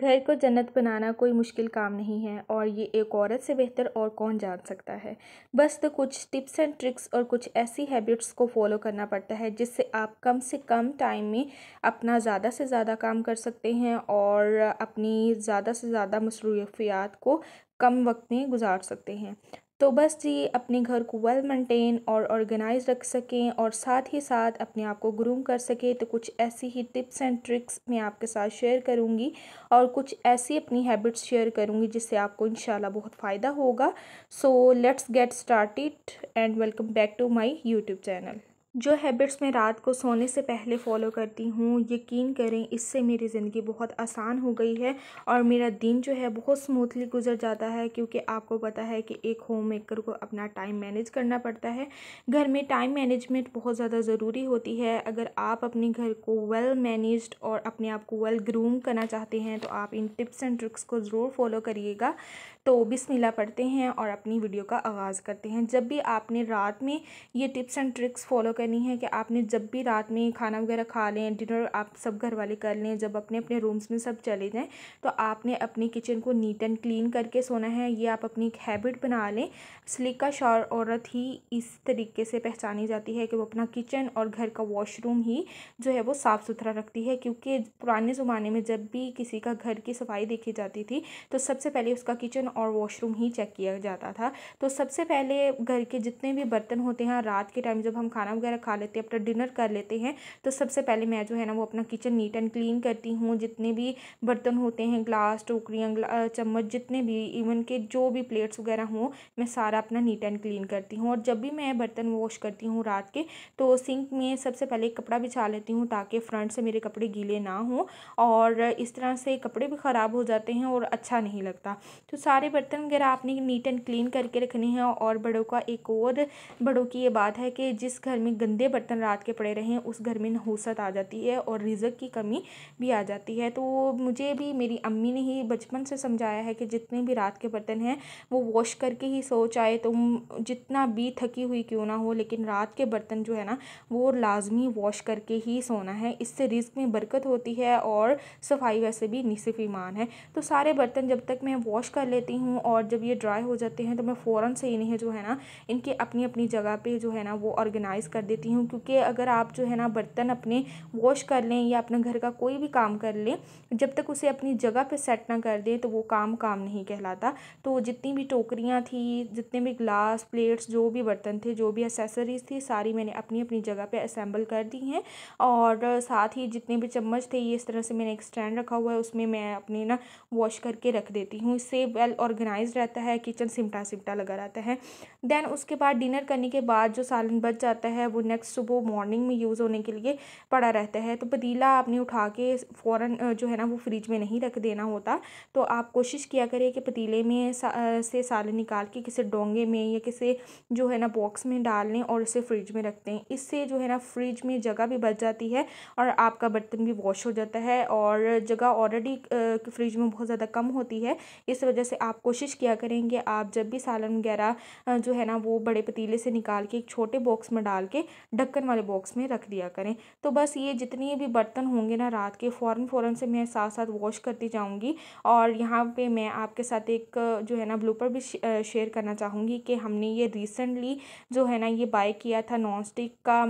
घर को जन्नत बनाना कोई मुश्किल काम नहीं है और ये एक औरत से बेहतर और कौन जान सकता है बस तो कुछ टिप्स एंड ट्रिक्स और कुछ ऐसी हैबिट्स को फॉलो करना पड़ता है जिससे आप कम से कम टाइम में अपना ज़्यादा से ज़्यादा काम कर सकते हैं और अपनी ज़्यादा से ज़्यादा मसरूफियात को कम वक्त में गुजार सकते हैं तो बस ये अपने घर को वेल मेंटेन और ऑर्गेनाइज रख सकें और साथ ही साथ अपने आप को ग्रूम कर सकें तो कुछ ऐसी ही टिप्स एंड ट्रिक्स मैं आपके साथ शेयर करूँगी और कुछ ऐसी अपनी हैबिट्स शेयर करूँगी जिससे आपको इन बहुत फ़ायदा होगा so let's get start and welcome back to my YouTube channel जो हैबिट्स मैं रात को सोने से पहले फ़ॉलो करती हूँ यकीन करें इससे मेरी ज़िंदगी बहुत आसान हो गई है और मेरा दिन जो है बहुत स्मूथली गुजर जाता है क्योंकि आपको पता है कि एक होम मेकर को अपना टाइम मैनेज करना पड़ता है घर में टाइम मैनेजमेंट बहुत ज़्यादा ज़रूरी होती है अगर आप अपने घर को वेल मैनेज और अपने आप को वेल ग्रूम करना चाहते हैं तो आप इन टिप्स एंड ट्रिक्स को ज़रूर फॉलो करिएगा तो बिस्मिल्लाह पढ़ते हैं और अपनी वीडियो का आगाज़ करते हैं जब भी आपने रात में ये टिप्स एंड ट्रिक्स फॉलो करनी है कि आपने जब भी रात में खाना वगैरह खा लें डिनर आप सब घर वाले कर लें जब अपने अपने रूम्स में सब चले जाएँ तो आपने अपने किचन को नीट एंड क्लीन करके सोना है ये आप अपनी एक हैबिट बना लें स्लिका शॉर औरत ही इस तरीके से पहचानी जाती है कि वो अपना किचन और घर का वॉशरूम ही जो है वो साफ़ सुथरा रखती है क्योंकि पुराने ज़माने में जब भी किसी का घर की सफाई देखी जाती थी तो सबसे पहले उसका किचन और वॉशरूम ही चेक किया जाता था तो सबसे पहले घर के जितने भी बर्तन होते हैं रात के टाइम जब हम खाना वगैरह खा लेते हैं अपना डिनर कर लेते हैं तो सबसे पहले मैं जो है ना वो अपना किचन नीट एंड क्लीन करती हूँ जितने भी बर्तन होते हैं ग्लास टोकरियाँ चम्मच जितने भी इवन के जो भी प्लेट्स वगैरह हों मैं सारा अपना नीट एंड क्लीन करती हूँ और जब भी मैं बर्तन वॉश करती हूँ रात के तो सिंक में सबसे पहले कपड़ा बिछा लेती हूँ ताकि फ्रंट से मेरे कपड़े गीले ना हों और इस तरह से कपड़े भी ख़राब हो जाते हैं और अच्छा नहीं लगता तो सारे सारे बर्तन वगैरह आपने नीट एंड क्लीन करके रखने हैं और बड़ों का एक और बड़ों की ये बात है कि जिस घर में गंदे बर्तन रात के पड़े रहें उस घर में नहूसत आ जाती है और रिजक की कमी भी आ जाती है तो मुझे भी मेरी अम्मी ने ही बचपन से समझाया है कि जितने भी रात के बर्तन हैं वो वॉश करके ही सो चाहे तुम तो जितना भी थकी हुई क्यों ना हो लेकिन रात के बर्तन जो है ना वो लाजमी वॉश करके ही सोना है इससे रिस्क में बरकत होती है और सफाई वैसे भी निसफ ईमान है तो सारे बर्तन जब तक मैं वॉश कर लेती लेती हूँ और जब ये ड्राई हो जाते हैं तो मैं फ़ौर से इन्हें जो है ना इनके अपनी अपनी जगह पे जो है ना वो ऑर्गेनाइज़ कर देती हूँ क्योंकि अगर आप जो है ना बर्तन अपने वॉश कर लें या अपने घर का कोई भी काम कर लें जब तक उसे अपनी जगह पर सेट ना कर दें तो वो काम काम नहीं कहलाता तो जितनी भी टोकरियाँ थी जितने भी ग्लास प्लेट्स जो भी बर्तन थे जो भी एसेसरीज़ थी सारी मैंने अपनी अपनी जगह पर असेंबल कर दी हैं और साथ ही जितने भी चम्मच थे ये इस तरह से मैंने एक स्टैंड रखा हुआ है उसमें मैं अपने ना वॉश करके रख देती हूँ इससे वेल ऑर्गेनाइज रहता है किचन सिमटा सिमटा लगा रहता है देन उसके बाद डिनर करने के बाद जो सालन बच जाता है वो नेक्स्ट सुबह मॉर्निंग में यूज़ होने के लिए पड़ा रहता है तो पतीला आपने उठा के फ़ौर जो है ना वो फ्रिज में नहीं रख देना होता तो आप कोशिश किया करें कि पतीले में सा, से सालन निकाल के किसी डोंगे में या किसी जो है ना बॉक्स में डाल लें और उसे फ्रिज में रख दें इससे जो है ना फ्रिज में जगह भी बच जाती है और आपका बर्तन भी वॉश हो जाता है और जगह ऑलरेडी फ्रिज में बहुत ज़्यादा कम होती है इस वजह से आप कोशिश किया करेंगे आप जब भी सालन वगैरह जो है ना वो बड़े पतीले से निकाल के एक छोटे बॉक्स में डाल के ढक्कन वाले बॉक्स में रख दिया करें तो बस ये जितने भी बर्तन होंगे ना रात के फ़ौर फ़ौर से मैं साथ साथ वॉश करती जाऊँगी और यहाँ पर मैं आपके साथ एक जो है ना ब्लूपर भी शेयर करना चाहूँगी कि हमने ये रिसेंटली जो है ना ये बाय किया था नॉन स्टिक का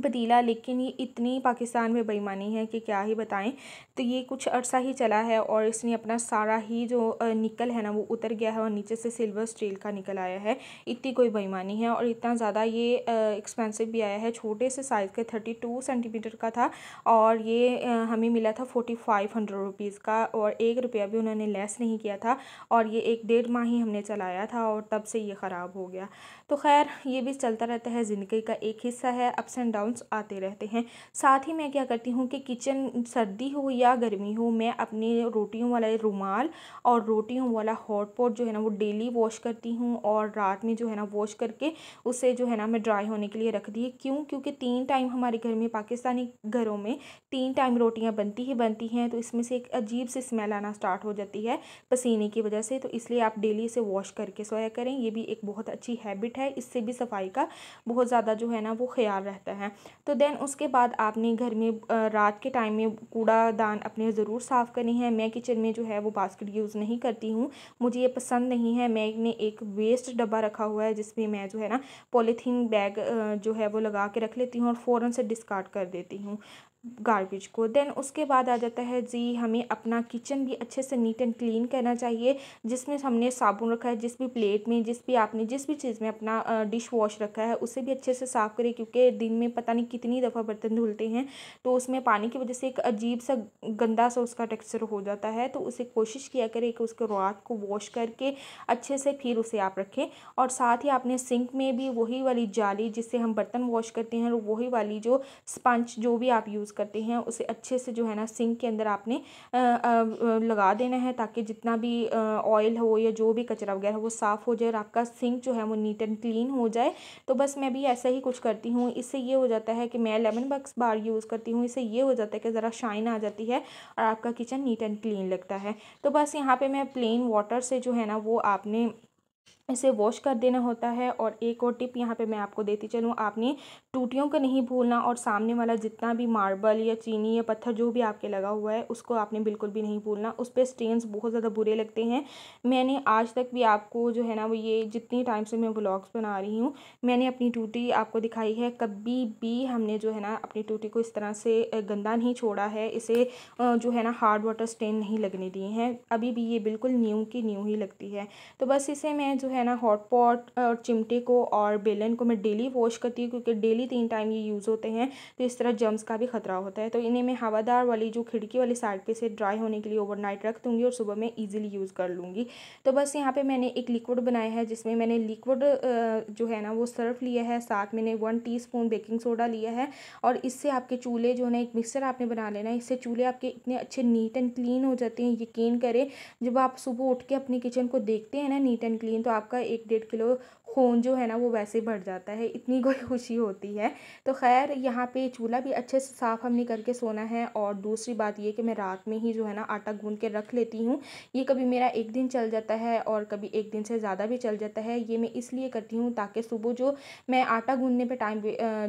बदीला लेकिन ये इतनी पाकिस्तान में बेईमानी है कि क्या ही बताएं तो ये कुछ अर्सा ही चला है और इसने अपना सारा ही जो निकल है ना वो उतर गया है और नीचे से सिल्वर स्टील का निकल आया है इतनी कोई बेईमानी है और इतना ज़्यादा ये एक्सपेंसिव भी आया है छोटे से साइज़ के थर्टी टू सेंटीमीटर का था और ये हमें मिला था फोर्टी फाइव हंड्रेड रुपीज़ का और एक रुपया भी उन्होंने लेस नहीं किया था और ये एक डेढ़ माह ही हमने चलाया था और तब से ये ख़राब हो गया तो खैर ये भी चलता रहता है ज़िंदगी का एक हिस्सा है अप्स एंड डाउन डाउन्स आते रहते हैं साथ ही मैं क्या करती हूँ कि किचन सर्दी हो या गर्मी हो मैं अपने रोटियों वाला रुमाल और रोटियों वाला हॉट पॉट जो है ना वो डेली वॉश करती हूँ और रात में जो है ना वॉश करके उसे जो है ना मैं ड्राई होने के लिए रख दिए क्यों क्योंकि तीन टाइम हमारे घर में पाकिस्तानी घरों में तीन टाइम रोटियाँ बनती ही बनती हैं तो इसमें से एक अजीब सी स्मेल आना स्टार्ट हो जाती है पसीने की वजह से तो इसलिए आप डेली इसे वॉश करके सोया करें ये भी एक बहुत अच्छी हैबिट है इससे भी सफाई का बहुत ज़्यादा जो है ना वो ख्याल रहता है तो देन उसके बाद आपने घर में रात के टाइम में कूड़ादान अपने ज़रूर साफ़ करनी है मैं किचन में जो है वो बास्केट यूज़ नहीं करती हूँ मुझे ये पसंद नहीं है मैंने एक वेस्ट डब्बा रखा हुआ है जिसमें मैं जो है ना पॉलीथीन बैग जो है वो लगा के रख लेती हूँ और फ़ौरन से डिस्कार्ड कर देती हूँ गार्बेज को देन उसके बाद आ जाता है जी हमें अपना किचन भी अच्छे से नीट एंड क्लीन करना चाहिए जिसमें हमने साबुन रखा है जिस भी प्लेट में जिस भी आपने जिस भी चीज़ में अपना डिश वॉश रखा है उसे भी अच्छे से साफ़ करें क्योंकि दिन में पता नहीं कितनी दफ़ा बर्तन धुलते हैं तो उसमें पानी की वजह से एक अजीब सा गंदा सा उसका टेक्स्चर हो जाता है तो उसे कोशिश किया करें कि उसके रात को वॉश करके अच्छे से फिर उसे आप रखें और साथ ही आपने सिंक में भी वही वाली जाली जिससे हम बर्तन वॉश करते हैं वही वाली जो स्पंच जो भी आप यूज़ करते हैं उसे अच्छे से जो है ना सिंक के अंदर आपने लगा देना है ताकि जितना भी ऑयल हो या जो भी कचरा वगैरह वो साफ़ हो जाए और आपका सिंक जो है वो नीट एंड क्लीन हो जाए तो बस मैं भी ऐसा ही कुछ करती हूँ इससे ये हो जाता है कि मैं लेमन बक्स बार यूज़ करती हूँ इससे ये हो जाता है कि ज़रा शाइन आ जाती है और आपका किचन नीट एंड क्लीन लगता है तो बस यहाँ पर मैं प्लेन वाटर से जो है ना वो आपने इसे वॉश कर देना होता है और एक और टिप यहाँ पे मैं आपको देती चलूँ आपने टूटियों को नहीं भूलना और सामने वाला जितना भी मार्बल या चीनी या पत्थर जो भी आपके लगा हुआ है उसको आपने बिल्कुल भी नहीं भूलना उस पर स्टेन्स बहुत ज़्यादा बुरे लगते हैं मैंने आज तक भी आपको जो है ना वो ये जितनी टाइम से मैं ब्लॉग्स बना रही हूँ मैंने अपनी टूटी आपको दिखाई है कभी भी हमने जो है ना अपनी टूटी को इस तरह से गंदा नहीं छोड़ा है इसे जो है ना हार्ड वाटर स्टेन नहीं लगने दिए हैं अभी भी ये बिल्कुल न्यू की न्यू ही लगती है तो बस इसे मैं जो है ना हॉट पॉट और चिमटे को और बेलन को मैं डेली वॉश करती हूँ क्योंकि डेली तीन टाइम ये यूज़ होते हैं तो इस तरह जम्स का भी खतरा होता है तो इन्हें मैं हवादार वाली जो खिड़की वाली साइड पे से ड्राई होने के लिए ओवरनाइट रख दूँगी और सुबह मैं ईजिली यूज़ कर लूँगी तो बस यहाँ पर मैंने एक लिक्विड बनाया है जिसमें मैंने लिक्विड जो है ना वो सर्फ लिया है साथ मैंने वन टी बेकिंग सोडा लिया है और इससे आपके चूल्हे जो है एक मिक्सर आपने बना लेना है इससे चूल्हे आपके इतने अच्छे नीट एंड क्लीन हो जाते हैं यकीन करें जब आप सुबह उठ के अपने किचन को देखते हैं ना नीट एंड क्लीन तो आप आपका एक डेढ़ किलो खून जो है ना वो वैसे ही बढ़ जाता है इतनी कोई खुशी होती है तो खैर यहाँ पे चूल्हा भी अच्छे से साफ़ हमने करके सोना है और दूसरी बात ये कि मैं रात में ही जो है ना आटा गूंद के रख लेती हूँ ये कभी मेरा एक दिन चल जाता है और कभी एक दिन से ज़्यादा भी चल जाता है ये मैं इसलिए करती हूँ ताकि सुबह जो मैं आटा गूंदने पर टाइम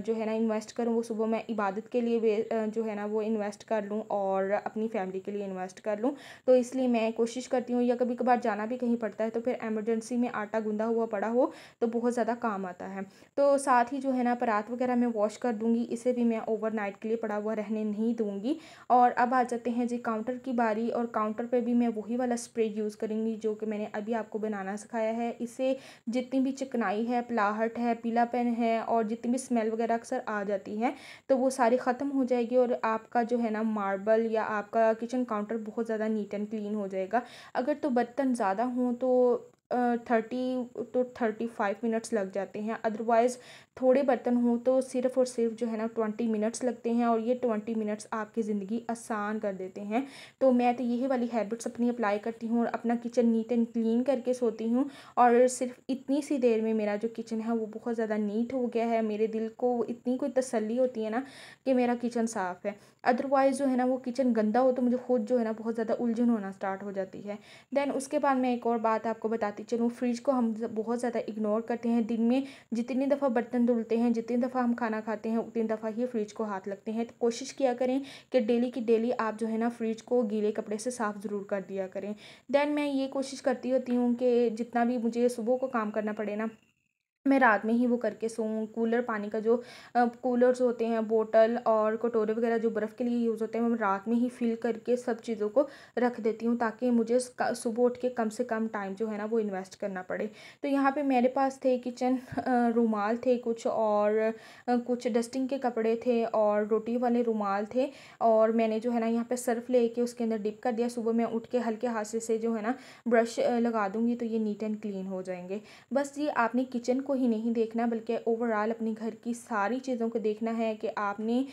जो है ना इन्वेस्ट करूँ वो सुबह मैं इबादत के लिए जो है ना वो इन्वेस्ट कर लूँ और अपनी फैमिली के लिए इन्वेस्ट कर लूँ तो इसलिए मैं कोशिश करती हूँ या कभी कभार जाना भी कहीं पड़ता है तो फिर एमरजेंसी में आटा गूँधा हुआ पड़ा हो तो बहुत ज़्यादा काम आता है तो साथ ही जो है ना परात वगैरह मैं वॉश कर दूँगी इसे भी मैं ओवरनाइट के लिए पड़ा हुआ रहने नहीं दूँगी और अब आ जाते हैं जी काउंटर की बारी और काउंटर पर भी मैं वही वाला स्प्रे यूज़ करूँगी जो कि मैंने अभी आपको बनाना सिखाया है इससे जितनी भी चिकनाई है पलाहट है पीलापन है और जितनी भी स्मेल वगैरह अक्सर आ जाती है तो वो सारी ख़त्म हो जाएगी और आपका जो है ना मार्बल या आपका किचन काउंटर बहुत ज़्यादा नीट एंड क्लीन हो जाएगा अगर तो बर्तन ज़्यादा हों तो thirty two thirty five minutes लग जाते हैं अदरवाइज़ थोड़े बर्तन हों तो सिर्फ़ और सिर्फ जो है ना ट्वेंटी मिनट्स लगते हैं और ये ट्वेंटी मिनट्स आपकी ज़िंदगी आसान कर देते हैं तो मैं तो यही वाली हैबिट्स अपनी अप्लाई करती हूँ और अपना किचन नीट एंड क्लीन करके सोती हूँ और सिर्फ इतनी सी देर में मेरा जो किचन है वो बहुत ज़्यादा नीट हो गया है मेरे दिल को इतनी कोई तसली होती है ना कि मेरा किचन साफ़ है अदरवाइज़ जो है ना वो किचन गंदा हो तो मुझे खुद जो है ना बहुत ज़्यादा उलझन होना स्टार्ट हो जाती है दैन उसके बाद मैं एक और बात आपको बताती चलूँ फ्रिज को हम बहुत ज़्यादा इग्नोर करते हैं दिन में जितनी दफ़ा बर्तन धुलते हैं जितनी दफ़ा हम खाना खाते हैं उतनी दफ़ा ही फ्रिज को हाथ लगते हैं तो कोशिश किया करें कि डेली की डेली आप जो है ना फ्रिज को गीले कपड़े से साफ़ ज़रूर कर दिया करें दैन मैं ये कोशिश करती होती हूँ कि जितना भी मुझे सुबह को काम करना पड़े ना मैं रात में ही वो करके सोऊँ कूलर पानी का जो कूलर्स होते हैं बोटल और कटोरे वगैरह जो बर्फ़ के लिए यूज़ होते हैं मैं रात में ही फिल करके सब चीज़ों को रख देती हूँ ताकि मुझे सुबह उठ के कम से कम टाइम जो है ना वो इन्वेस्ट करना पड़े तो यहाँ पे मेरे पास थे किचन रुमाल थे कुछ और कुछ डस्टिंग के कपड़े थे और रोटी वाले रुमाल थे और मैंने जो है ना यहाँ पर सर्फ ले कर उसके अंदर डिप कर दिया सुबह मैं उठ के हल्के हाथ से जो है ना ब्रश लगा दूँगी तो ये नीट एंड क्लीन हो जाएंगे बस ये आपने किचन को ही नहीं देखना बल्कि ओवरऑल अपने घर की सारी चीज़ों को देखना है कि आपने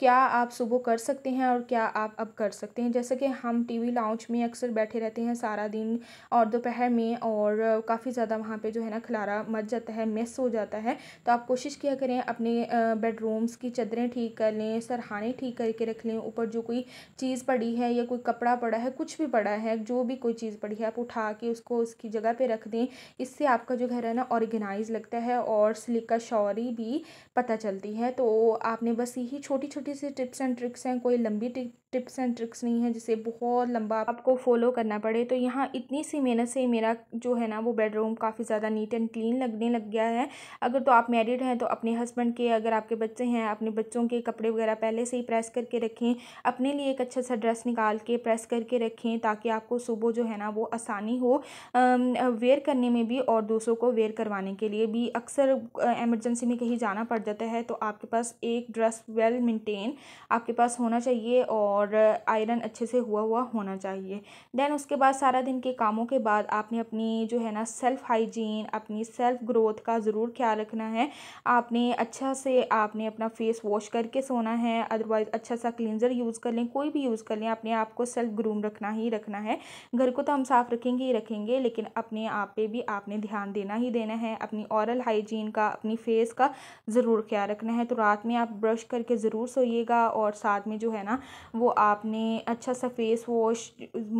क्या आप सुबह कर सकते हैं और क्या आप अब कर सकते हैं जैसे कि हम टीवी लाउंज में अक्सर बैठे रहते हैं सारा दिन और दोपहर में और काफ़ी ज़्यादा वहाँ पे जो है ना खलारा मच जाता है मिस हो जाता है तो आप कोशिश किया करें अपने बेडरूम्स की चदरें ठीक कर लें सरहाने ठीक करके रख लें ऊपर जो कोई चीज़ पड़ी है या कोई कपड़ा पड़ा है कुछ भी पड़ा है जो भी कोई चीज़ पड़ी है आप उठा के उसको उसकी जगह पर रख दें इससे आपका जो घर है ना ऑर्गेनाइज लगता सकता है और सिलिका शौरी भी पता चलती है तो आपने बस यही छोटी छोटी सी टिप्स एंड ट्रिक्स हैं कोई लंबी टिप टिप्स एंड ट्रिक्स नहीं है जिसे बहुत लंबा आपको फॉलो करना पड़े तो यहाँ इतनी सी मेहनत से मेरा जो है ना वो बेडरूम काफ़ी ज़्यादा नीट एंड क्लीन लगने लग गया है अगर तो आप मैरिड हैं तो अपने हस्बैंड के अगर आपके बच्चे हैं अपने बच्चों के कपड़े वगैरह पहले से ही प्रेस करके रखें अपने लिए एक अच्छा सा ड्रेस निकाल के प्रेस करके रखें ताकि आपको सुबह जो है ना वो आसानी हो वेयर करने में भी और दूसरों को वेयर करवाने के लिए भी अक्सर एमरजेंसी में कहीं जाना पड़ जाता है तो आपके पास एक ड्रेस वेल मेंटेन आपके पास होना चाहिए और और आयरन अच्छे से हुआ हुआ होना चाहिए देन उसके बाद सारा दिन के कामों के बाद आपने अपनी जो है ना सेल्फ़ हाइजीन अपनी सेल्फ़ ग्रोथ का ज़रूर ख्याल रखना है आपने अच्छा से आपने अपना फेस वॉश करके सोना है अदरवाइज़ अच्छा सा क्लिनज़र यूज़ कर लें कोई भी यूज़ कर लें अपने आप को सेल्फ ग्रूम रखना ही रखना है घर को तो हम साफ़ रखेंगे ही रखेंगे लेकिन अपने आप पर भी आपने ध्यान देना ही देना है अपनी औरल हाइजीन का अपनी फेस का ज़रूर ख्याल रखना है तो रात में आप ब्रश करके ज़रूर सोइएगा और साथ में जो है ना वो आपने अच्छा सा फेस वॉश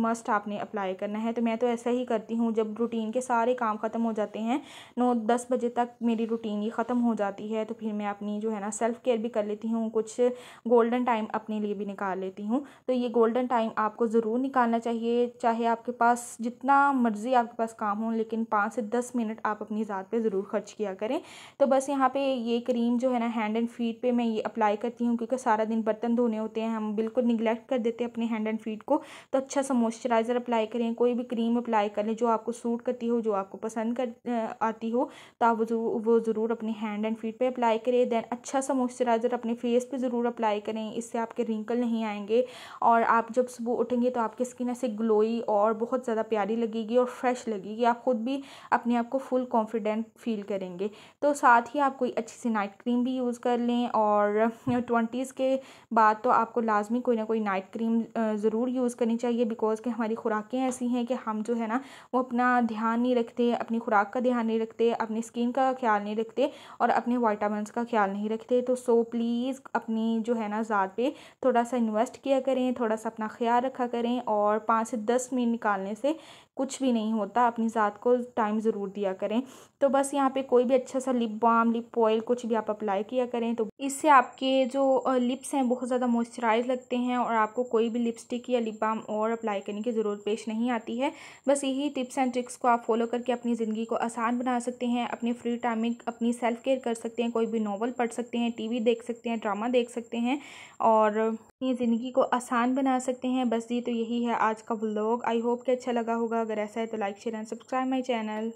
मस्ट आपने अप्लाई करना है तो मैं तो ऐसा ही करती हूँ जब रूटीन के सारे काम ख़त्म हो जाते हैं नौ दस बजे तक मेरी रूटीन ये ख़त्म हो जाती है तो फिर मैं अपनी जो है ना सेल्फ़ केयर भी कर लेती हूँ कुछ गोल्डन टाइम अपने लिए भी निकाल लेती हूँ तो ये गोल्डन टाइम आपको ज़रूर निकालना चाहिए चाहे आपके पास जितना मर्ज़ी आपके पास काम हो लेकिन पाँच से दस मिनट आप अपनी ज़ात पर ज़रूर खर्च किया करें तो बस यहाँ पे ये क्रीम जो है ना हैंड एंड फीट पे मैं ये अप्लाई करती हूँ क्योंकि सारा दिन बर्तन धोने होते हैं हम बिल्कुल निगलेक्ट कर देते हैं अपने हैंड एंड फीट को तो अच्छा सा मॉइस्चराइज़र अप्लाई करें कोई भी क्रीम अप्लाई कर लें जो आपको सूट करती हो जो आपको पसंद कर आती हो तो आप वो ज़रूर अपने हैंड एंड फीट पर अप्लाई करें दैन अच्छा सा मॉइस्चराइज़र अपने फेस पर ज़रूर अप्लाई करें इससे आपके रिंकल नहीं आएंगे और आप जब सुबह उठेंगे तो आपकी स्किन ऐसे ग्लोई और बहुत ज़्यादा प्यारी लगेगी और फ्रेश लगेगी आप ख़ुद भी अपने आप को फुल कॉन्फिडेंट फील करेंगे तो साथ ही आप कोई अच्छी सी नाइट क्रीम भी यूज़ कर लें और ट्वेंटीज़ के बाद तो आपको लाजमी कोई ना कोई नाइट क्रीम ज़रूर यूज़ करनी चाहिए बिकॉज़ कि हमारी खुराकें ऐसी हैं कि हम जो है ना वो अपना ध्यान नहीं रखते अपनी खुराक का ध्यान नहीं रखते अपनी स्किन का ख्याल नहीं रखते और अपने वाइटामस का ख्याल नहीं रखते तो सो प्लीज़ अपनी जो है ना ज़ात पर थोड़ा सा इन्वेस्ट किया करें थोड़ा सा अपना ख्याल रखा करें और पाँच से दस मिनट निकालने से कुछ भी नहीं होता अपनी ज़ात को टाइम ज़रूर दिया करें तो बस यहाँ पे कोई भी अच्छा सा लिप बाम लिप ऑयल कुछ भी आप अप्लाई किया करें तो इससे आपके जो लिप्स हैं बहुत ज़्यादा मॉइस्चराइज लगते हैं और आपको कोई भी लिपस्टिक या लिप बाम और अप्लाई करने की ज़रूरत पेश नहीं आती है बस यही टिप्स एंड ट्रिक्स को आप फॉलो करके अपनी ज़िंदगी को आसान बना सकते हैं अपने फ्री टाइम में अपनी सेल्फ केयर कर सकते हैं कोई भी नॉवल पढ़ सकते हैं टी देख सकते हैं ड्रामा देख सकते हैं और अपनी ज़िंदगी को आसान बना सकते हैं बस जी तो यही है आज का व्लॉग आई होप कि अच्छा लगा होगा अगर ऐसा है तो like share and subscribe my channel